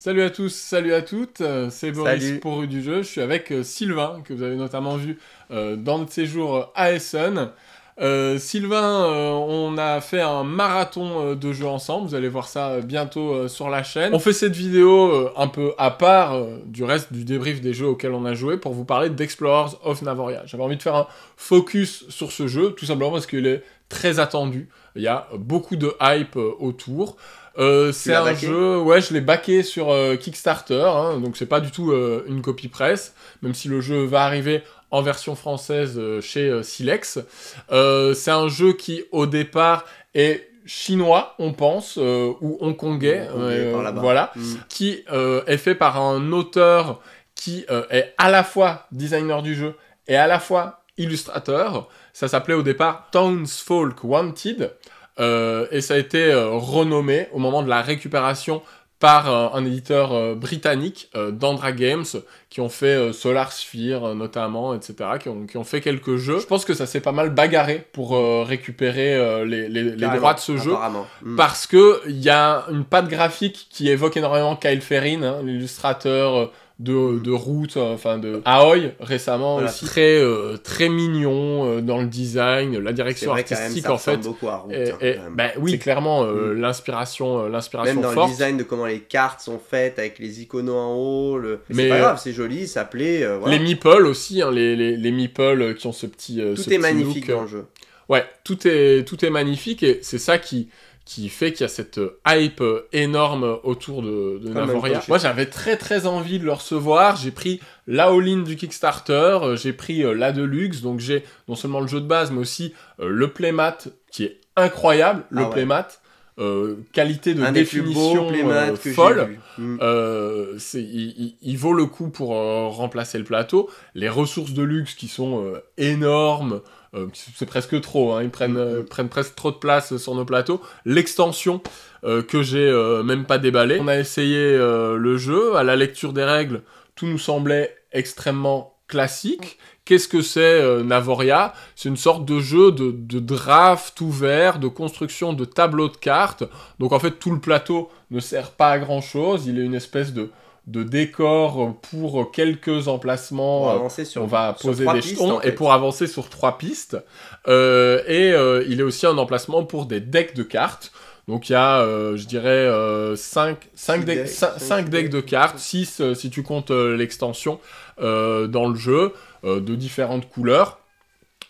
Salut à tous, salut à toutes, euh, c'est Boris pour Rue du Jeu, je suis avec euh, Sylvain, que vous avez notamment vu euh, dans notre séjour à Essen. Sylvain, on a fait un marathon de jeux ensemble, vous allez voir ça bientôt sur la chaîne. On fait cette vidéo un peu à part du reste du débrief des jeux auxquels on a joué pour vous parler d'Explorers of Navoria. J'avais envie de faire un focus sur ce jeu, tout simplement parce qu'il est très attendu, il y a beaucoup de hype autour. Euh, c'est un jeu, ouais, je l'ai baqué sur euh, Kickstarter, hein, donc c'est pas du tout euh, une copie presse, même si le jeu va arriver en version française chez Silex. c'est un jeu qui, au départ, est chinois, on pense, ou hongkongais, voilà, mm. qui est fait par un auteur qui est à la fois designer du jeu et à la fois illustrateur. Ça s'appelait au départ Townsfolk Wanted. Euh, et ça a été euh, renommé au moment de la récupération par euh, un éditeur britannique, Dandra Games, qui ont fait Solar Sphere notamment, etc., qui ont, fait quelques jeux. Je pense que ça s'est pas mal bagarré pour récupérer les, droits de ce jeu, hmm. parce que il y a une patte graphique qui évoque énormément Kyle Ferrin, hein, l'illustrateur de, de route, euh, enfin de Aoi récemment aussi, très euh, très mignon euh, dans le design, la direction artistique en fait. Beaucoup oui, clairement l'inspiration l'inspiration Même dans le design de comment les cartes sont faites avec les icônes en haut, le... c'est pas grave, c'est joli, ça plaît. Les meeple aussi, hein, les, les, les, qui ont ce petit tout est magnifique en dans le jeu. Ouais, tout est tout est magnifique et c'est ça qui qui fait qu'il y a cette euh, hype euh, énorme autour de, de Navoria. Moi, j'avais très très envie de le recevoir. J'ai pris la all-in du Kickstarter, euh, j'ai pris la Deluxe, donc j'ai non seulement le jeu de base, mais aussi le playmat qui est incroyable, le ah playmat. qualité de définition folle. Mm. il, vaut le coup pour remplacer le plateau. Les ressources de luxe qui sont énormes, euh, c'est presque trop, hein. ils mm-hmm. euh, prennent, presque trop de place sur nos plateaux. L'extension euh, que j'ai même pas déballée. On a essayé le jeu, à la lecture des règles, tout nous semblait extrêmement classique. Qu'est-ce que c'est Navoria C'est une sorte de jeu de, de, draft ouvert, de construction de tableau de cartes. Donc en fait, tout le plateau ne sert pas à grand-chose. Il est une espèce de, de décor pour quelques emplacements. Euh, on va poser des jetons et pour avancer sur trois pistes. Euh, et euh, il est aussi un emplacement pour des decks de cartes. Donc il y a, je dirais, 5 cinq, decks, decks de cartes, 6 si tu comptes l'extension dans le jeu, de différentes couleurs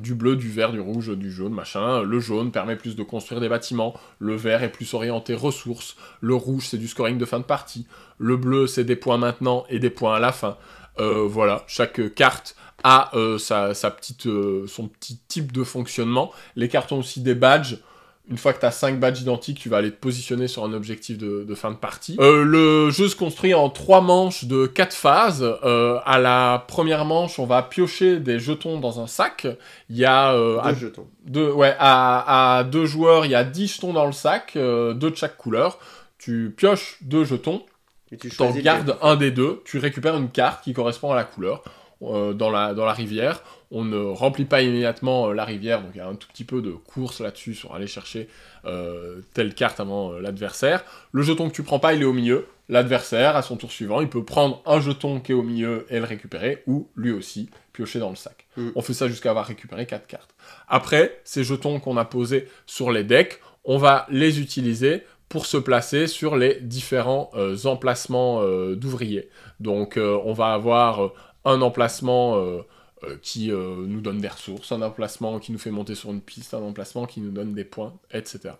du bleu, du vert, du rouge, du jaune, machin. Le jaune permet plus de construire des bâtiments, le vert est plus orienté ressources, le rouge c'est du scoring de fin de partie, le bleu c'est des points maintenant et des points à la fin. Euh, voilà, chaque carte a euh, sa, petite, euh, son petit type de fonctionnement. Les cartes ont aussi des badges une fois que tu as 5 badges identiques, tu vas aller te positionner sur un objectif de, fin de partie. Euh, le jeu se construit en 3 manches de 4 phases. Euh, à la première manche, on va piocher des jetons dans un sac. Il y a... Euh, deux jetons. ouais, à, deux joueurs, il y a 10 jetons dans le sac, euh, deux de chaque couleur. Tu pioches deux jetons, t'en gardes un des deux, tu récupères une carte qui correspond à la couleur dans, la, dans la rivière on ne remplit pas immédiatement euh, la rivière, donc il y a un tout petit peu de course là-dessus sur aller chercher euh, telle carte avant euh, l'adversaire. Le jeton que tu prends pas, il est au milieu. L'adversaire, à son tour suivant, il peut prendre un jeton qui est au milieu et le récupérer, ou lui aussi piocher dans le sac. Mm. On fait ça jusqu'à avoir récupéré 4 cartes. Après, ces jetons qu'on a posés sur les decks, on va les utiliser pour se placer sur les différents emplacements d'ouvriers. Donc on va avoir un emplacement euh, qui euh, nous donne des ressources, un emplacement qui nous fait monter sur une piste, un emplacement qui nous donne des points, etc.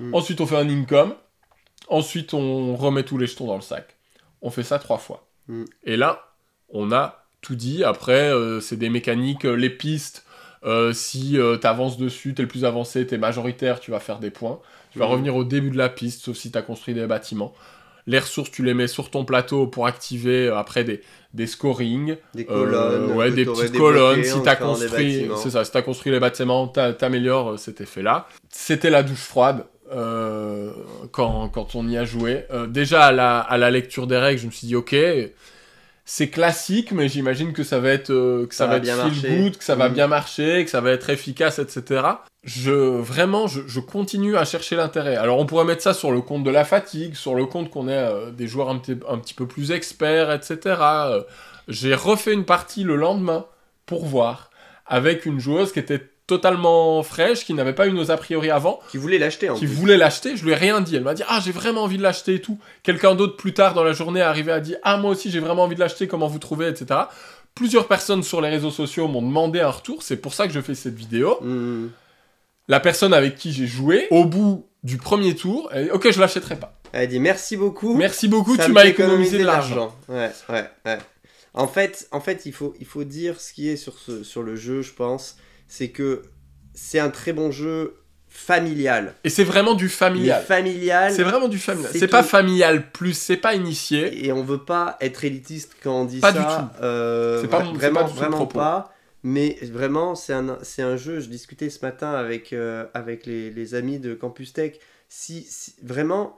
Hmm. Ensuite, on fait un income. Ensuite, on remet tous les jetons dans le sac. On fait ça trois fois. Hmm. Et là, on a tout dit. Après, euh, c'est des mécaniques, les pistes. si tu avances dessus, es le plus avancé, es majoritaire, tu vas faire des points. Tu vas hmm. revenir au début de la piste, sauf si tu as construit des bâtiments. Les ressources, tu les mets sur ton plateau pour activer euh, après des, des scoring, des euh, colonnes, ouais, des petites colonnes. Si t'as construit, construit les bâtiments, t'améliores euh, cet effet-là. C'était la douche froide. quand, on y a joué. déjà à la, lecture des règles, je me suis dit ok, c'est classique, mais j'imagine que ça va être que ça, va, feel que ça va bien marcher, que ça va être efficace, etc je vraiment je, continue à chercher l'intérêt. Alors on pourrait mettre ça sur le compte de la fatigue, sur le compte qu'on est euh, des joueurs un, petit peu plus experts, etc. Euh, j'ai refait une partie le lendemain pour voir avec une joueuse qui était totalement fraîche, qui n'avait pas eu nos a priori avant. Qui voulait l'acheter. Qui voulait l'acheter. Je lui ai rien dit. Elle m'a dit ah j'ai vraiment envie de l'acheter et tout. Quelqu'un d'autre plus tard dans la journée arrivé à dire ah moi aussi j'ai vraiment envie de l'acheter. Comment vous trouvez etc. Plusieurs personnes sur les réseaux sociaux m'ont demandé un retour. C'est pour ça que je fais cette vidéo. Mmh la personne avec qui j'ai joué, au bout du premier tour, elle dit Ok, je l'achèterai pas. Elle dit Merci beaucoup. Merci beaucoup, tu m'as économisé de l'argent. En fait, en fait il, faut, il faut dire ce qui est sur, ce, sur le jeu, je pense. C'est que c'est un très bon jeu familial. Et c'est vraiment du familial. familial. C'est vraiment du familial. C'est pas familial plus, c'est pas initié. Et on veut pas être élitiste quand on dit ça. du tout. Euh, c'est vraiment, vraiment pas. Mais vraiment, c'est un, un jeu, je discutais ce matin avec, euh, avec les, les, amis de Campus Tech. Si, vraiment,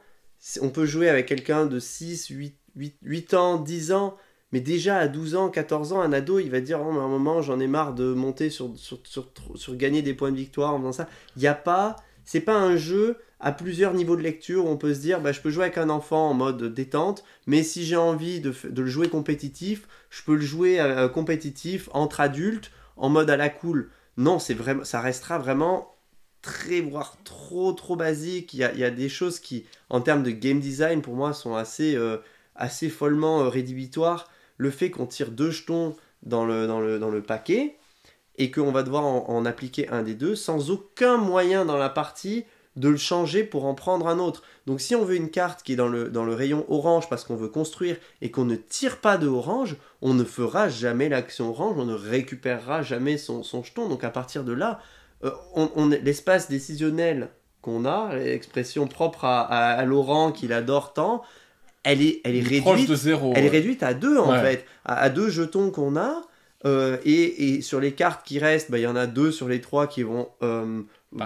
on peut jouer avec quelqu'un de 6, 8, ans, 10 ans, mais déjà à 12 ans, 14 ans, un ado, il va dire oh, mais à un moment, j'en ai marre de monter sur sur, sur, sur, sur, gagner des points de victoire en faisant ça. Il n'y a pas. C'est pas un jeu à plusieurs niveaux de lecture on peut se dire bah, je peux jouer avec un enfant en mode détente, mais si j'ai envie de, le jouer compétitif, je peux le jouer euh, euh, compétitif entre adultes en mode à la cool. Non, c'est vraiment, ça restera vraiment très, voire trop, trop basique. Il y a, des choses qui, en termes de game design, pour moi, sont assez, euh, assez follement rédhibitoires. Le fait qu'on tire deux jetons dans le, paquet et qu'on va devoir en appliquer un des deux sans aucun moyen dans la partie de le changer pour en prendre un autre. Donc si on veut une carte qui est dans le, dans le rayon orange parce qu'on veut construire et qu'on ne tire pas de orange, on ne fera jamais l'action orange, on ne récupérera jamais son, son jeton. Donc à partir de là, euh, on, l'espace décisionnel qu'on a, l'expression propre à, Laurent qu'il adore tant, elle est, elle est réduite. à deux en fait, à deux jetons qu'on a. Euh, et, sur les cartes qui restent, bah, il y en a deux sur les trois qui vont euh,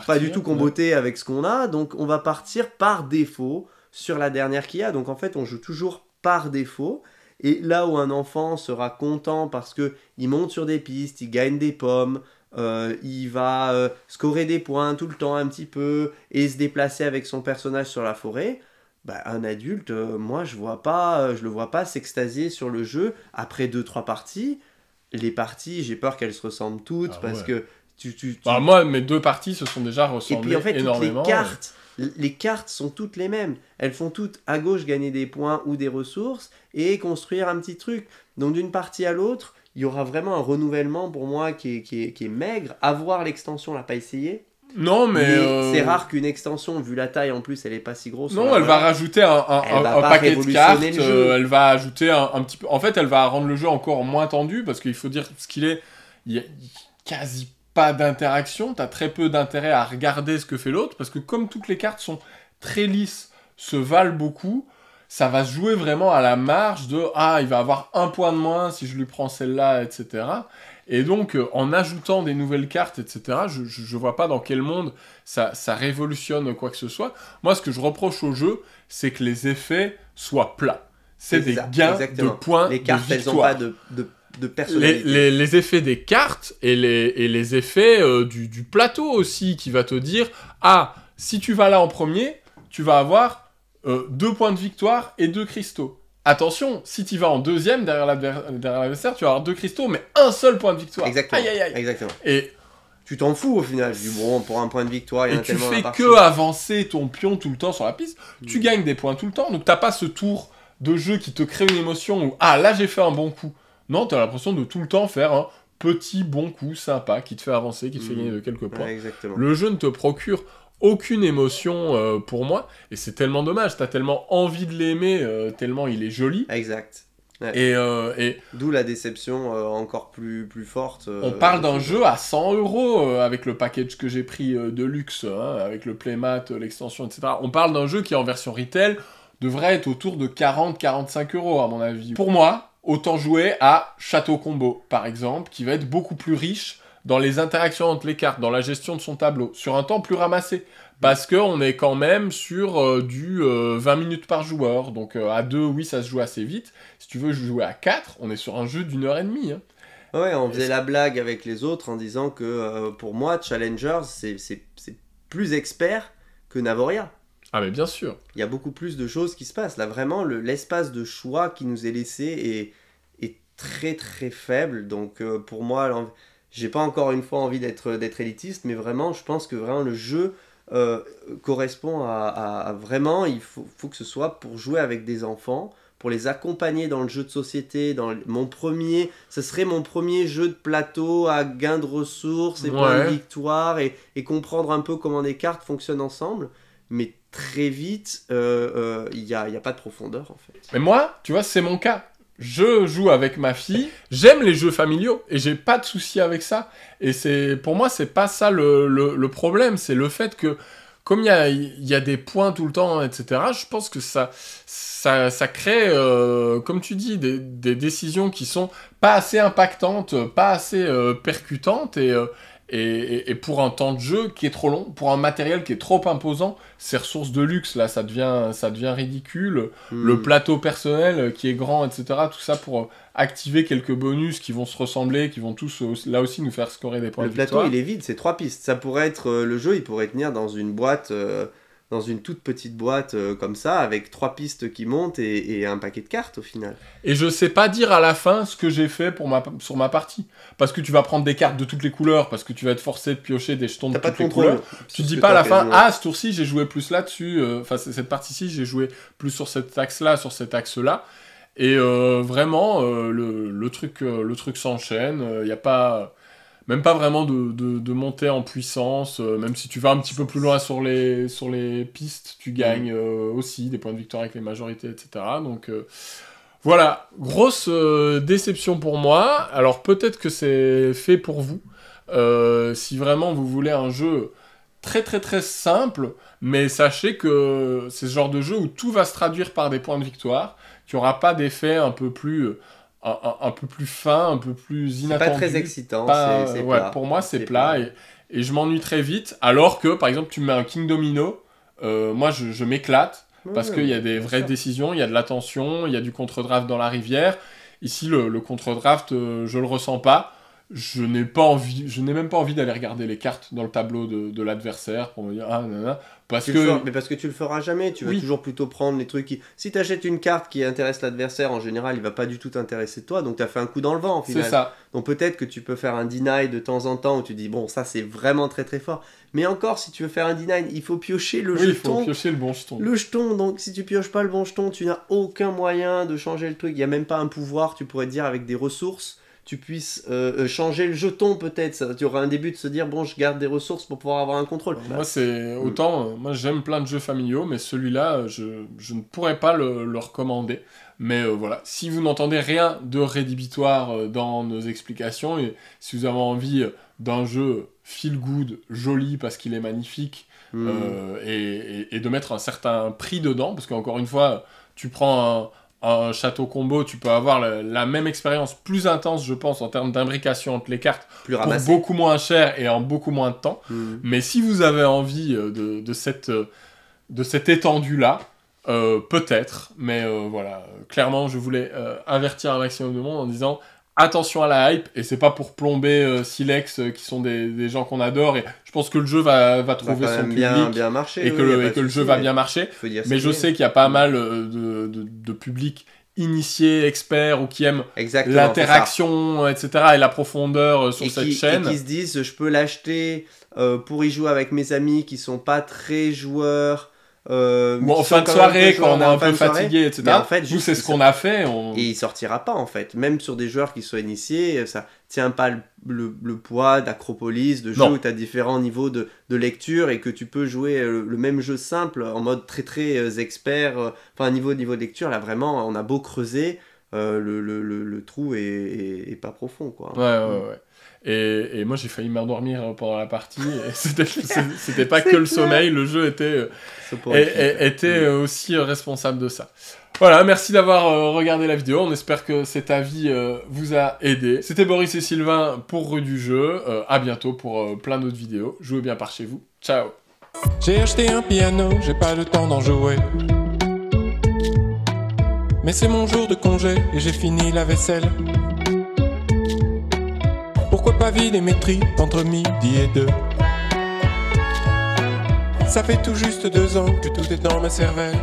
pas du tout comboter avec ce qu'on a. Donc on va partir par défaut sur la dernière qu'il y a. Donc en fait, on joue toujours par défaut. Et là où un enfant sera content parce que il monte sur des pistes, il gagne des pommes, euh, il va scorer des points tout le temps un petit peu et se déplacer avec son personnage sur la forêt. Bah, un adulte, moi je vois pas, je le vois pas s'extasier sur le jeu après deux trois parties les parties, j'ai peur qu'elles se ressemblent toutes ah parce que tu, tu, bah, moi, mes deux parties se sont déjà ressemblées Et puis en fait, les cartes, les cartes sont toutes les mêmes. Elles font toutes à gauche gagner des points ou des ressources et construire un petit truc. Donc d'une partie à l'autre, il y aura vraiment un renouvellement pour moi qui est, qui qui maigre. Avoir l'extension, l'a pas essayé. Non, mais. Euh, c'est rare qu'une extension, vu la taille en plus, elle est pas si grosse. Non, elle va rajouter un, un, paquet de cartes. Euh, elle va ajouter un, petit peu. En fait, elle va rendre le jeu encore moins tendu parce qu'il faut dire ce qu'il est. Il y a quasi pas d'interaction. T'as très peu d'intérêt à regarder ce que fait l'autre parce que comme toutes les cartes sont très lisses, se valent beaucoup. Ça va se jouer vraiment à la marge de ah il va avoir un point de moins si je lui prends celle-là etc et donc, euh, en ajoutant des nouvelles cartes, etc., je, ne vois pas dans quel monde ça, révolutionne quoi que ce soit. Moi, ce que je reproche au jeu, c'est que les effets soient plats. C'est des gains de points. Les cartes, de pas de, personnalité. Les, effets des cartes et les, effets euh, du, plateau aussi, qui va te dire Ah, si tu vas là en premier, tu vas avoir euh, deux points de victoire et deux cristaux. Attention, si tu vas en deuxième derrière l'adversaire, tu vas avoir deux cristaux, mais un seul point de victoire. Exactement. Aïe, aïe, aïe. Et tu t'en fous au final. Du bon, pour un point de victoire, il y ne Et tu fais que avancer ton pion tout le temps sur la piste. Mm. Tu gagnes des points tout le temps. Donc t'as pas ce tour de jeu qui te crée une émotion où ah là j'ai fait un bon coup. Non, tu as l'impression de tout le temps faire un petit bon coup sympa qui te fait avancer, qui te fait mm. gagner de quelques points. le jeu ne te procure aucune émotion euh, pour moi. Et c'est tellement dommage, t'as tellement envie de l'aimer, euh, tellement il est joli. Exact. Euh, et, D'où la déception encore plus, plus forte. on parle d'un jeu à 100 euros avec le package que j'ai pris de luxe, hein, avec le playmat, l'extension, etc. On parle d'un jeu qui en version retail devrait être autour de 40-45 euros à mon avis. Pour moi, autant jouer à Château Combo par exemple, qui va être beaucoup plus riche dans les interactions entre les cartes, dans la gestion de son tableau, sur un temps plus ramassé. Parce qu'on est quand même sur euh, du 20 euh, minutes par joueur. Donc euh, à 2, oui, ça se joue assez vite. Si tu veux jouer à 4, on est sur un jeu d'une heure et demie. Hein. Ouais, on faisait la blague avec les autres en disant que pour moi, Challengers, c'est plus expert que Navoria. Ah mais bien sûr. Il y a beaucoup plus de choses qui se passent. Là, vraiment, l'espace de choix qui nous est laissé est, est très très faible. Donc pour moi, j'ai pas encore une fois envie d'être d'être élitiste, mais vraiment, je pense que vraiment le jeu euh, correspond à, vraiment, il faut, faut, que ce soit pour jouer avec des enfants, pour les accompagner dans le jeu de société, dans mon premier, ce serait mon premier jeu de plateau à gain de ressources et point de victoire et, comprendre un peu comment des cartes fonctionnent ensemble, mais très vite, euh, euh, il euh, n'y a, y a pas de profondeur en fait. Mais moi, tu vois, c'est mon cas je joue avec ma fille, j'aime les jeux familiaux et j'ai pas de souci avec ça. Et c'est pour moi, c'est pas ça le, le, problème, c'est le fait que comme il y a, y a, des points tout le temps, etc., je pense que ça, ça, ça crée, euh, comme tu dis, des, des, décisions qui sont pas assez impactantes, pas assez euh, percutantes et, euh, et, pour un temps de jeu qui est trop long, pour un matériel qui est trop imposant, ces ressources de luxe là, ça devient, ça devient ridicule. Hmm. Le plateau personnel euh, qui est grand, etc. Tout ça pour euh, activer quelques bonus qui vont se ressembler, qui vont tous là aussi nous faire scorer des points. Le plateau, il est vide, c'est trois pistes. Ça pourrait être euh, le jeu, il pourrait tenir dans une boîte dans une toute petite boîte euh, comme ça, avec trois pistes qui montent et, un paquet de cartes au final. Et je ne sais pas dire à la fin ce que j'ai fait pour ma, sur ma partie. Parce que tu vas prendre des cartes de toutes les couleurs, parce que tu vas être forcé de piocher des jetons de toutes les couleurs. Tu ne dis pas à la fin, ah, ce tour-ci, j'ai joué plus là-dessus, euh, enfin, cette partie-ci, j'ai joué plus sur cet axe-là, sur cet axe-là. Et euh, vraiment, le, le, truc, le truc s'enchaîne, il n'y a pas même pas vraiment de, monter en puissance. Euh, même si tu vas un petit peu plus loin sur les, sur les pistes, tu mm. gagnes euh, aussi des points de victoire avec les majorités, etc. Donc euh, voilà, grosse déception pour moi. Alors peut-être que c'est fait pour vous. si vraiment vous voulez un jeu très très très simple, mais sachez que c'est ce genre de jeu où tout va se traduire par des points de victoire, qui n'y pas d'effet un peu plus un, peu plus fin, un peu plus inattendu. Pas très excitant. c'est plat. Pour moi, c'est plat, et, je m'ennuie très vite. Alors que, par exemple, tu mets un King Domino, euh, moi, je, m'éclate parce qu'il y a des vraies décisions, il y a de l'attention, il y a du contre-draft dans la rivière. Ici, le, contre-draft, euh, je le ressens pas je n'ai pas envie, je n'ai même pas envie d'aller regarder les cartes dans le tableau de, de l'adversaire pour me dire ah parce que mais parce que tu le feras jamais, tu vas toujours plutôt prendre les trucs qui si achètes une carte qui intéresse l'adversaire en général, il va pas du tout t'intéresser toi donc tu as fait un coup dans le vent C'est ça. Donc peut-être que tu peux faire un deny de temps en temps où tu dis bon ça c'est vraiment très très fort. Mais encore si tu veux faire un deny, il faut piocher le jeton. Il faut piocher le bon jeton. Le jeton donc si tu pioches pas le bon jeton, tu n'as aucun moyen de changer le truc, il y a même pas un pouvoir, tu pourrais dire avec des ressources tu puisses euh, euh, changer le jeton peut-être. Tu auras un début de se dire bon, je garde des ressources pour pouvoir avoir un contrôle. Euh, moi, c'est mm. autant. moi, j'aime plein de jeux familiaux, mais celui-là, je, ne pourrais pas le, recommander. Mais voilà, si vous n'entendez rien de rédhibitoire dans nos explications et si vous avez envie d'un jeu feel good, joli parce qu'il est magnifique mm. et, et, et, de mettre un certain prix dedans, parce qu'encore une fois, tu prends un en château combo, tu peux avoir la même expérience plus intense, je pense, en termes d'imbrication entre les cartes, pour beaucoup moins cher et en beaucoup moins de temps. Mm. Mais si vous avez envie euh, de, cette, euh, de cette étendue-là, euh, peut-être, mais voilà, clairement, je voulais avertir un maximum de monde en disant attention à la hype et c'est pas pour plomber euh, Silex euh, qui sont des, gens qu'on adore et je pense que le jeu va, trouver son public bien, et que, le, jeu va bien marcher mais je sais qu'il y a pas mm. mal euh, de, publics public initiés, experts ou qui aiment l'interaction, etc. et la profondeur sur cette chaîne. Et qui se disent, je peux l'acheter pour y jouer avec mes amis qui sont pas très joueurs euh, en fin de soirée quand on est un peu fatigué, etc. en fait, c'est ce qu'on a fait. Et il sortira pas en fait. Même sur des joueurs qui soient initiés, ça tient pas le, poids d'Acropolis, de jeux où tu as différents niveaux de, de, lecture et que tu peux jouer euh, le, même jeu simple en mode très très euh, expert. Enfin, niveau, niveau de lecture, là vraiment, on a beau creuser, le, trou est, pas profond. Quoi. ouais. ouais. ouais. Et, moi, j'ai failli m'endormir euh, pendant la partie. C'était pas que le sommeil, le jeu était, euh, mm. euh, aussi responsable de ça. Voilà, merci d'avoir regardé la vidéo. On espère que cet avis vous a aidé. C'était Boris et Sylvain pour Rue du Jeu. à bientôt pour plein d'autres vidéos. Jouez bien par chez vous. Ciao J'ai acheté un piano, j'ai pas le temps d'en jouer. Mais c'est mon jour de congé et j'ai fini la vaisselle vie maîtrise entre midi et deux. Ça fait tout juste deux ans que tout est dans ma cervelle.